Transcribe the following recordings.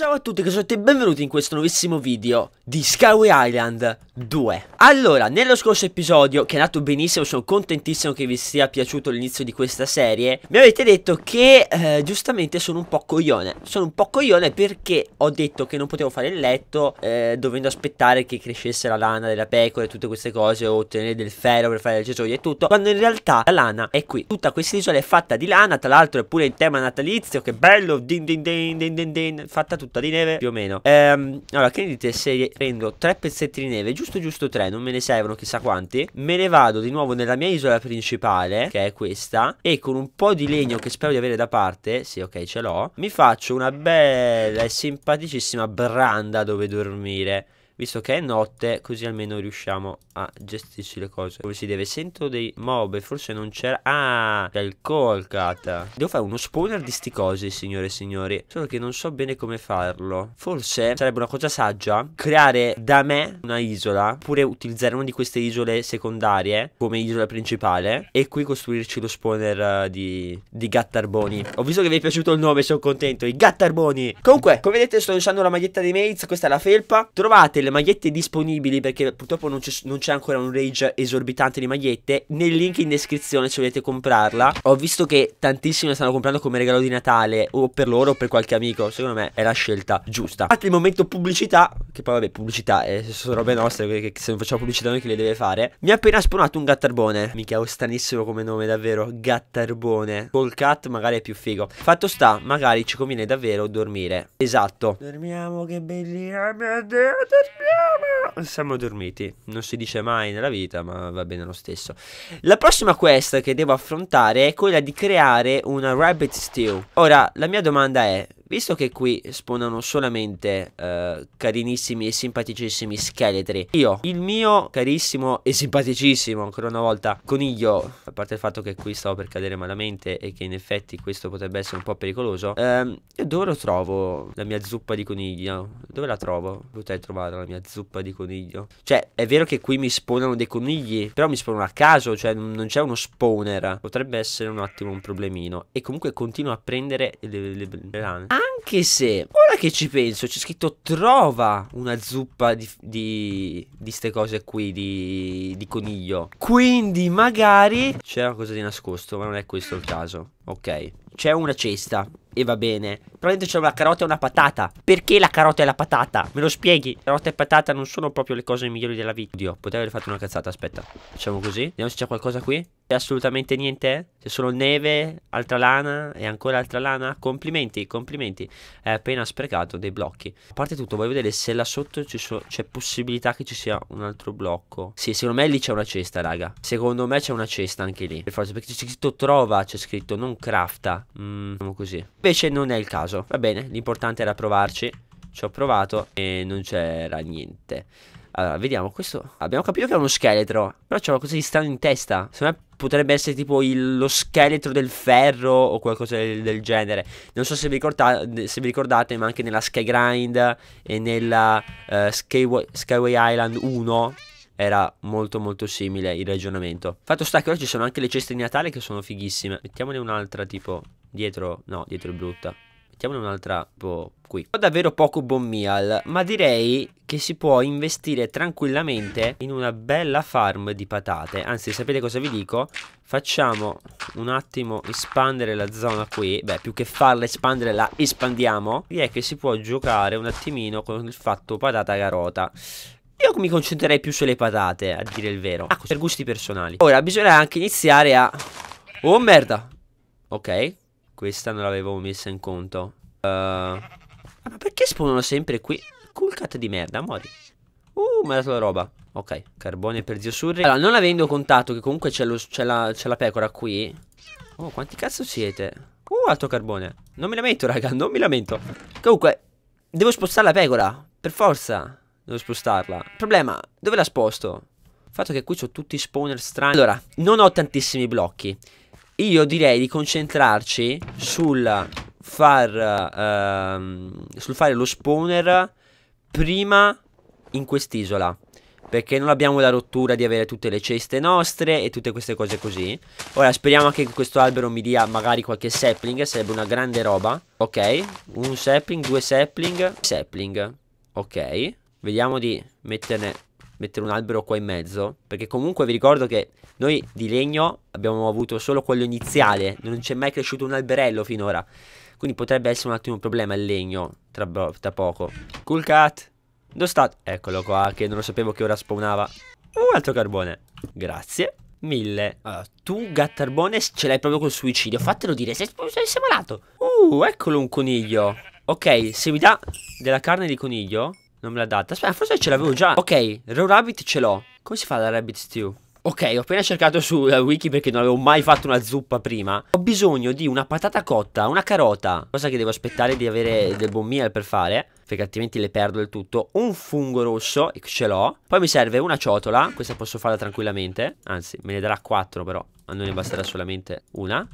Ciao a tutti casotti e benvenuti in questo nuovissimo video di Skyway Island 2 Allora, nello scorso episodio, che è andato benissimo, sono contentissimo che vi sia piaciuto l'inizio di questa serie Mi avete detto che, eh, giustamente, sono un po' coglione Sono un po' coglione perché ho detto che non potevo fare il letto eh, Dovendo aspettare che crescesse la lana della pecora e tutte queste cose O ottenere del ferro per fare le cesoie e tutto Quando in realtà la lana è qui Tutta questa isola è fatta di lana, tra l'altro è pure il tema natalizio Che bello, din din din din din din Fatta tutta tutta di neve più o meno ehm, Allora che ne dite se prendo tre pezzetti di neve Giusto giusto tre non me ne servono chissà quanti Me ne vado di nuovo nella mia isola principale Che è questa E con un po' di legno che spero di avere da parte Sì ok ce l'ho Mi faccio una bella e simpaticissima branda dove dormire Visto che è notte così almeno riusciamo a gestirci le cose come si deve? Sento dei mob forse non c'era Ah c'è il Colcat Devo fare uno spawner di sti cosi signore e signori Solo che non so bene come farlo Forse sarebbe una cosa saggia Creare da me una isola Oppure utilizzare una di queste isole secondarie Come isola principale E qui costruirci lo spawner eh, di, di Gattarboni Ho visto che vi è piaciuto il nome sono contento I Gattarboni Comunque come vedete sto usando la maglietta di Mates Questa è la felpa Trovate delle magliette disponibili perché purtroppo non c'è, ancora un rage esorbitante di magliette. Nel link in descrizione se volete comprarla. Ho visto che tantissime stanno comprando come regalo di Natale o per loro o per qualche amico. Secondo me è la scelta giusta. Altri momento pubblicità, che poi vabbè pubblicità eh, sono robe nostre perché se non facciamo pubblicità noi chi le deve fare. Mi ha appena spawnato un gattarbone. mi chiamo oh, stranissimo come nome davvero, gattarbone. Col cat magari è più figo. Fatto sta, magari ci conviene davvero dormire. Esatto. Dormiamo che bellina mia Dio siamo dormiti. Non si dice mai nella vita, ma va bene lo stesso. La prossima quest che devo affrontare è quella di creare una rabbit stew. Ora, la mia domanda è: Visto che qui spawnano solamente eh, carinissimi e simpaticissimi scheletri, io, il mio carissimo e simpaticissimo, ancora una volta, coniglio, a parte il fatto che qui stavo per cadere malamente e che in effetti questo potrebbe essere un po' pericoloso, ehm, dove lo trovo la mia zuppa di coniglio? Dove la trovo? Potrei trovare la mia zuppa di coniglio. Cioè, è vero che qui mi spawnano dei conigli, però mi spawnano a caso, cioè non c'è uno spawner. Potrebbe essere un attimo un problemino. E comunque continuo a prendere le, le, le, le rane. Ah! Anche se, ora che ci penso, c'è scritto trova una zuppa di, di, di ste cose qui, di, di coniglio. Quindi magari c'è qualcosa di nascosto, ma non è questo il caso. Ok, c'è una cesta e va bene. Probabilmente c'è una carota e una patata. Perché la carota e la patata? Me lo spieghi? Carota e patata non sono proprio le cose migliori della vita. Oddio, potrei aver fatto una cazzata. Aspetta, facciamo così. Vediamo se c'è qualcosa qui. C'è assolutamente niente. C'è solo neve, altra lana e ancora altra lana. Complimenti, complimenti. È appena sprecato dei blocchi. A parte tutto, voglio vedere se là sotto c'è so possibilità che ci sia un altro blocco. Sì, secondo me lì c'è una cesta, raga. Secondo me c'è una cesta anche lì. Per forza, perché c'è scritto trova, c'è scritto non crafta. Mm, così. Invece non è il caso caso. Va bene, l'importante era provarci. Ci ho provato e non c'era niente. Allora, vediamo, questo... Abbiamo capito che è uno scheletro, però c'è qualcosa di strano in testa. Secondo me potrebbe essere tipo il... lo scheletro del ferro o qualcosa del, del genere. Non so se vi, ricordate, se vi, ricordate, ma anche nella Skygrind e nella uh, eh, Skyway, Skyway Island 1 era molto molto simile il ragionamento. Fatto sta che ora ci sono anche le ceste di Natale che sono fighissime. Mettiamone un'altra tipo dietro, no, dietro è brutta. Mettiamone un'altra boh, qui. Ho davvero poco bon meal, ma direi che si può investire tranquillamente in una bella farm di patate. Anzi, sapete cosa vi dico? Facciamo un attimo espandere la zona qui. Beh, più che farla espandere, la espandiamo. Direi che si può giocare un attimino con il fatto patata garota. Io mi concentrerei più sulle patate, a dire il vero. Ah, per gusti personali. Ora, bisogna anche iniziare a... Oh, merda! Ok, questa non l'avevo messa in conto. Eh, uh, ma perché spawnano sempre qui? Cool cut di merda, muori. Uh, mi ha dato la roba. Ok, carbone per zio Surri. Allora, non avendo contato che comunque c'è la, la, pecora qui. Oh, quanti cazzo siete? Uh, altro carbone. Non mi lamento, raga, non mi lamento. Comunque, devo spostare la pecora. Per forza. Devo spostarla. Problema, dove la sposto? Il fatto che qui ho tutti i spawner strani. Allora, non ho tantissimi blocchi. Io direi di concentrarci sul far, ehm, sul fare lo spawner prima in quest'isola. Perché non abbiamo la rottura di avere tutte le ceste nostre e tutte queste cose così. Ora speriamo che questo albero mi dia magari qualche sapling, sarebbe una grande roba. Ok, un sapling, due sapling, sapling. Ok, vediamo di metterne mettere un albero qua in mezzo, perché comunque vi ricordo che noi di legno abbiamo avuto solo quello iniziale, non c'è mai cresciuto un alberello finora, quindi potrebbe essere un attimo un problema il legno tra, tra poco. Cool cat, dove sta? Eccolo qua, che non lo sapevo che ora spawnava. Un altro carbone, grazie. Mille Allora, tu gattarbone ce l'hai proprio col suicidio Fatelo dire, sei, sei malato Uh, eccolo un coniglio Ok, se mi dà della carne di coniglio non me l'ha data. Aspetta, forse ce l'avevo già. Ok, Raw Rabbit ce l'ho. Come si fa la Rabbit Stew? Ok, ho appena cercato su eh, wiki perché non avevo mai fatto una zuppa prima. Ho bisogno di una patata cotta, una carota, cosa che devo aspettare di avere del buon meal per fare, perché altrimenti le perdo del tutto. Un fungo rosso, che ce l'ho. Poi mi serve una ciotola, questa posso farla tranquillamente. Anzi, me ne darà quattro però, A non ne basterà solamente una.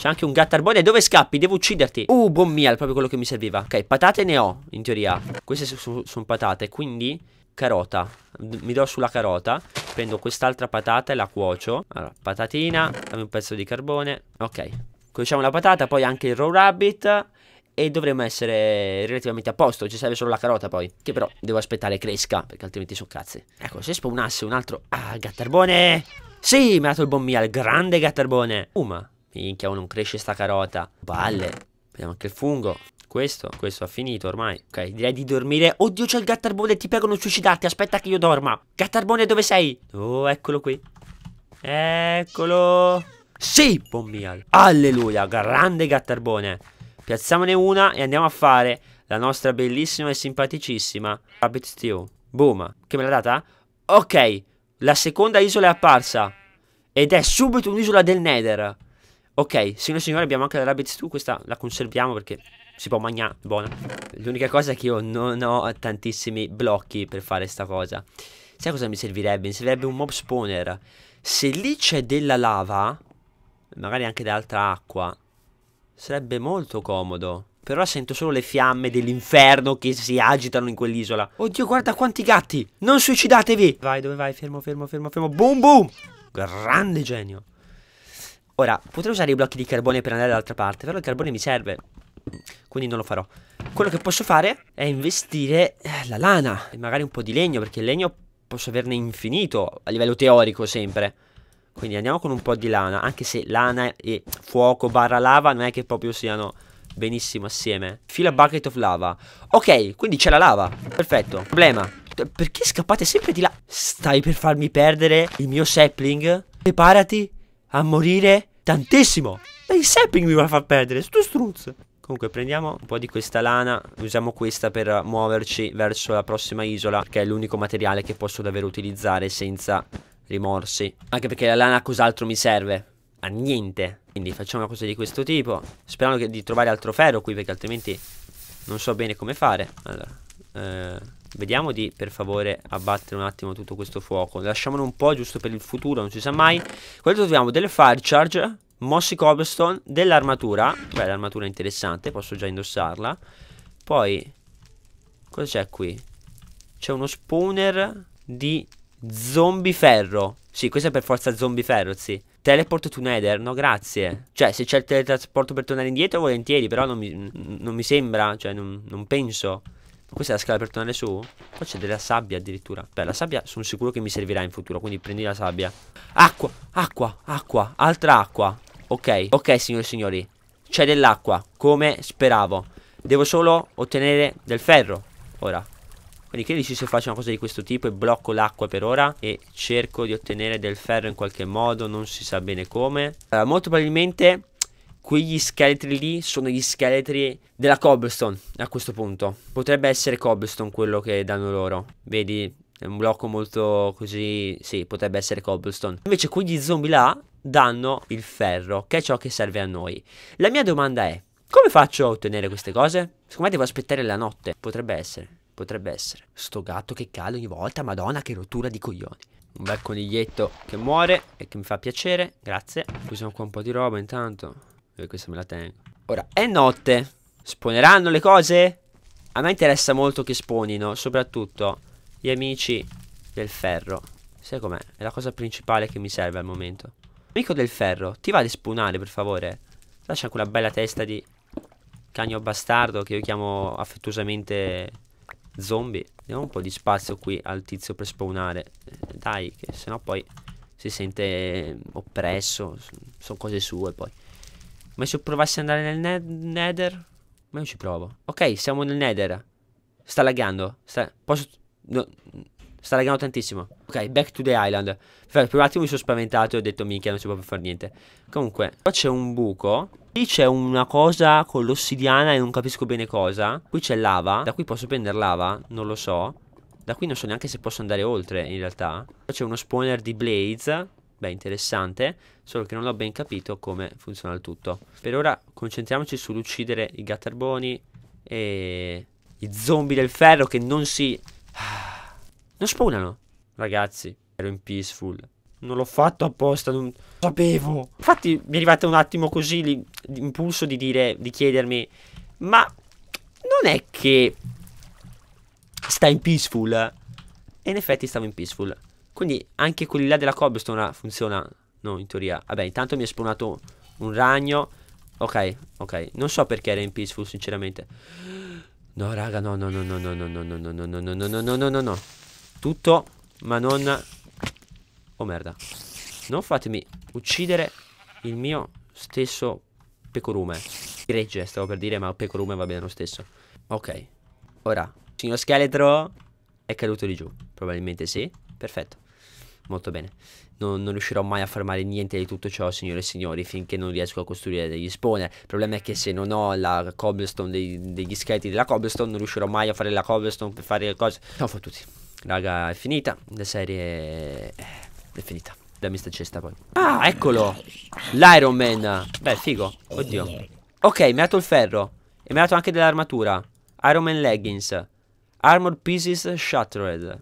C'è anche un gattarbone. E Dove scappi? Devo ucciderti. Uh, buon meal, proprio quello che mi serviva. Ok, patate ne ho, in teoria. Queste sono son patate, quindi carota. Mi do sulla carota. Prendo quest'altra patata e la cuocio. Allora, patatina, dammi un pezzo di carbone. Ok. Cuociamo la patata, poi anche il raw rabbit e dovremmo essere relativamente a posto. Ci serve solo la carota poi. Che però devo aspettare cresca, perché altrimenti sono cazzi. Ecco, se spawnasse un altro... Ah, gattarbone! Sì, mi ha dato il buon meal, grande gattarbone! Uma, Minchia, non cresce sta carota. Palle. Vediamo anche il fungo. Questo, questo ha finito ormai. Ok, direi di dormire. Oddio, c'è il gattarbone, ti prego non suicidarti, aspetta che io dorma. Gattarbone, dove sei? Oh, eccolo qui. Eccolo. Sì, bombial. Alleluia, grande gattarbone. Piazziamone una e andiamo a fare la nostra bellissima e simpaticissima rabbit stew. Boom. Che me l'ha data? Ok, la seconda isola è apparsa. Ed è subito un'isola del nether. Ok, signore e signori abbiamo anche la rabbit stew, questa la conserviamo perché si può mangiare, buona. L'unica cosa è che io non ho tantissimi blocchi per fare sta cosa. Sai cosa mi servirebbe? Mi servirebbe un mob spawner. Se lì c'è della lava, magari anche dell'altra acqua, sarebbe molto comodo. Però sento solo le fiamme dell'inferno che si agitano in quell'isola. Oddio, guarda quanti gatti! Non suicidatevi! Vai, dove vai? Fermo, fermo, fermo, fermo. Boom, boom! Grande genio! Ora, potrei usare i blocchi di carbone per andare dall'altra parte, però il carbone mi serve. Quindi non lo farò. Quello che posso fare è investire eh, la lana e magari un po' di legno, perché il legno posso averne infinito a livello teorico sempre. Quindi andiamo con un po' di lana, anche se lana e fuoco barra lava non è che proprio siano benissimo assieme. Fila bucket of lava. Ok, quindi c'è la lava. Perfetto. Problema. Perché scappate sempre di là? Stai per farmi perdere il mio sapling? Preparati a morire Tantissimo. Ma il sapping mi va a far perdere. Sto struzzo. Comunque prendiamo un po' di questa lana, usiamo questa per muoverci verso la prossima isola, perché è l'unico materiale che posso davvero utilizzare senza rimorsi. Anche perché la lana a cos'altro mi serve? A niente. Quindi facciamo una cosa di questo tipo. Sperando di trovare altro ferro qui, perché altrimenti non so bene come fare. Allora, eh... Vediamo di per favore abbattere un attimo tutto questo fuoco. Lasciamolo un po' giusto per il futuro, non si sa mai. Quello troviamo delle fire charge, mossi cobblestone, dell'armatura. Beh, l'armatura è interessante, posso già indossarla. Poi, cosa c'è qui? C'è uno spawner di zombie ferro. Sì, questo è per forza zombie ferro, sì. Teleport to Nether? No, grazie. Cioè, se c'è il teletrasporto per tornare indietro, volentieri, però non mi, non mi sembra, cioè non, non penso. Questa è la scala per tornare su? Qua c'è della sabbia addirittura. Beh, la sabbia sono sicuro che mi servirà in futuro, quindi prendi la sabbia. Acqua, acqua, acqua, altra acqua. Ok, ok signori e signori. C'è dell'acqua, come speravo. Devo solo ottenere del ferro, ora. Quindi che dici se faccio una cosa di questo tipo e blocco l'acqua per ora e cerco di ottenere del ferro in qualche modo, non si sa bene come. Eh, molto probabilmente quegli scheletri lì sono gli scheletri della cobblestone a questo punto. Potrebbe essere cobblestone quello che danno loro. Vedi, è un blocco molto così... Sì, potrebbe essere cobblestone. Invece quegli zombie là danno il ferro, che è ciò che serve a noi. La mia domanda è, come faccio a ottenere queste cose? Secondo me devo aspettare la notte. Potrebbe essere, potrebbe essere. Sto gatto che cade ogni volta, madonna che rottura di coglioni un bel coniglietto che muore e che mi fa piacere, grazie. Usiamo qua un po' di roba intanto. Vabbè, questa me la tengo. Ora, è notte. Sponeranno le cose? A me interessa molto che sponino, soprattutto gli amici del ferro. Sai com'è? È la cosa principale che mi serve al momento. Amico del ferro, ti va di spawnare per favore? Lascia quella bella testa di cagno bastardo che io chiamo affettuosamente zombie. Diamo un po' di spazio qui al tizio per spawnare. Eh, dai, che sennò poi si sente oppresso. Sono cose sue poi. Ma se provassi ad andare nel nether? Ma io ci provo. Ok, siamo nel nether. Sta laggando. Sta, posso... No, sta laggando tantissimo. Ok, back to the island. Per, per un attimo mi sono spaventato e ho detto minchia, non si può più fare niente. Comunque, qua c'è un buco. Qui c'è una cosa con l'ossidiana e non capisco bene cosa. Qui c'è lava. Da qui posso prendere lava? Non lo so. Da qui non so neanche se posso andare oltre, in realtà. Qua c'è uno spawner di Blaze beh, interessante, solo che non ho ben capito come funziona il tutto. Per ora concentriamoci sull'uccidere i gattarboni e i zombie del ferro che non si... Non spunano. Ragazzi, ero in peaceful. Non l'ho fatto apposta, non sapevo. Infatti mi è arrivato un attimo così l'impulso di dire, di chiedermi, ma non è che sta in peaceful? E in effetti stavo in peaceful. Quindi anche quelli là della cobblestone funzionano in teoria. Vabbè, intanto mi è spawnato un ragno. Ok, ok. Non so perché era in peaceful, sinceramente. No, raga, no, no, no, no, no, no, no, no, no, no, no, no, no, no, no, no, no. Tutto, ma non... Oh, merda. Non fatemi uccidere il mio stesso pecorume. Gregge, stavo per dire, ma pecorume va bene lo stesso. Ok. Ora, signor scheletro, è caduto di giù. Probabilmente sì. Perfetto. Molto bene. Non, non, riuscirò mai a fermare niente di tutto ciò, signore e signori, finché non riesco a costruire degli spawner. Il problema è che se non ho la cobblestone, dei, degli scheletri della cobblestone, non riuscirò mai a fare la cobblestone per fare le cose. No, fottuti. Raga, è finita. La serie è finita. Dammi sta cesta poi. Ah, eccolo! L'Iron Man. Beh, figo. Oddio. Ok, mi ha dato il ferro. E mi ha dato anche dell'armatura. Iron Man Leggings. Armor Pieces Shattered.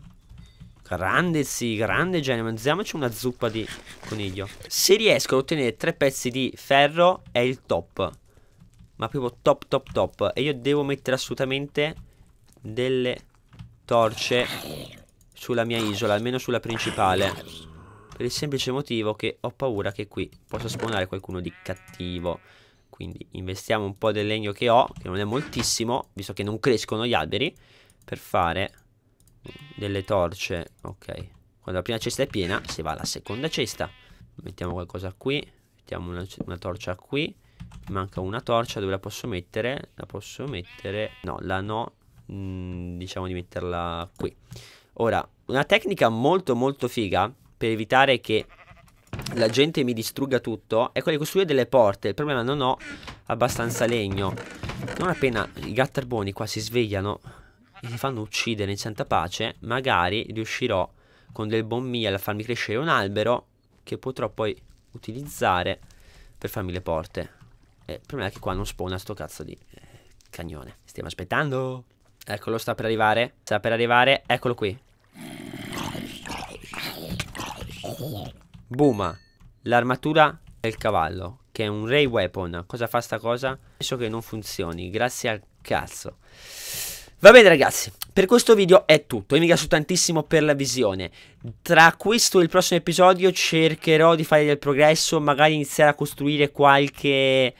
Grande sì, grande genio, mangiamoci una zuppa di coniglio. Se riesco ad ottenere tre pezzi di ferro è il top. Ma proprio top top top. E io devo mettere assolutamente delle torce sulla mia isola, almeno sulla principale. Per il semplice motivo che ho paura che qui possa spawnare qualcuno di cattivo. Quindi investiamo un po' del legno che ho, che non è moltissimo, visto che non crescono gli alberi, per fare delle torce ok quando la prima cesta è piena si va alla seconda cesta mettiamo qualcosa qui mettiamo una, una torcia qui manca una torcia dove la posso mettere la posso mettere no la no mh, mm, diciamo di metterla qui ora una tecnica molto molto figa per evitare che la gente mi distrugga tutto è quella di costruire delle porte il problema è che non ho abbastanza legno non appena i gutter buoni qua si svegliano e si fanno uccidere in santa pace, magari riuscirò con del buon miele a farmi crescere un albero che potrò poi utilizzare per farmi le porte. E il problema è che qua non spona sto cazzo di eh, cagnone. Stiamo aspettando. Eccolo, sta per arrivare. Sta per arrivare. Eccolo qui. Boom. L'armatura del cavallo, che è un ray weapon. Cosa fa sta cosa? Penso che non funzioni. Grazie al cazzo. Va bene ragazzi, per questo video è tutto, io vi ringrazio tantissimo per la visione, tra questo e il prossimo episodio cercherò di fare del progresso, magari iniziare a costruire qualche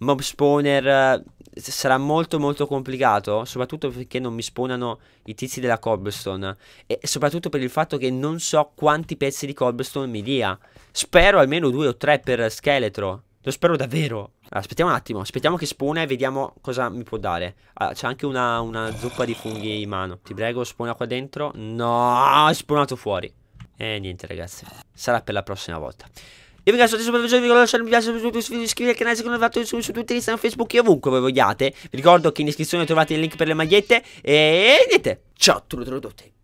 mob spawner, eh, sarà molto molto complicato, soprattutto perché non mi spawnano i tizi della cobblestone e soprattutto per il fatto che non so quanti pezzi di cobblestone mi dia, spero almeno due o tre per scheletro. Lo spero davvero. Allora, aspettiamo un attimo. Aspettiamo che spona e vediamo cosa mi può dare. Allora, ah, c'è anche una, una, zuppa di funghi in mano. Ti prego, spona qua dentro. No, è spawnato fuori. E eh, niente, ragazzi. Sarà per la prossima volta. Io vi ringrazio per il video, lasciate ricordo lasciare un mi piace su tutti video, iscrivervi al canale se non l'avete fatto su, su Twitter, Instagram, Facebook e ovunque voi vogliate. Vi ricordo che in descrizione trovate il link per le magliette e niente. Ciao a tutti.